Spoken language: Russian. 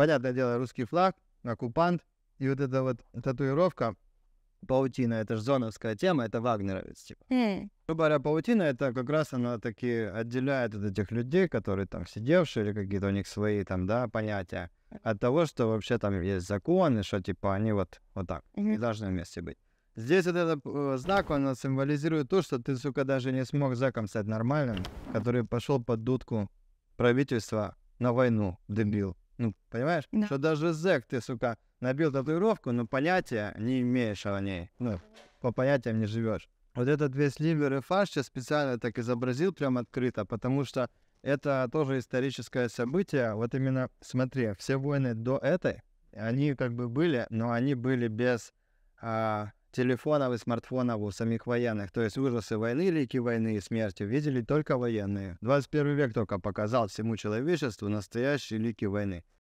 понятное дело, русский флаг, оккупант, и вот эта вот татуировка, паутина, это же зоновская тема, это вагнеровец, типа. Mm. Говоря, паутина, это как раз она таки отделяет от этих людей, которые там сидевшие или какие-то у них свои там, да, понятия, от того, что вообще там есть законы, что типа они вот, вот так, не должны вместе быть. Здесь вот этот э, знак, он символизирует то, что ты, сука, даже не смог зэком стать нормальным, который пошел под дудку правительства на войну, дебил. Ну, понимаешь? Да. Что даже зэк ты, сука, набил татуировку, но понятия не имеешь о ней. Ну, по понятиям не живешь. Вот этот весь ливер и фарш я специально так изобразил прям открыто, потому что это тоже историческое событие. Вот именно, смотри, все войны до этой, они как бы были, но они были без а, телефонов и смартфонов у самих военных. То есть ужасы войны, лики войны и смерти видели только военные. 21 век только показал всему человечеству настоящие лики войны.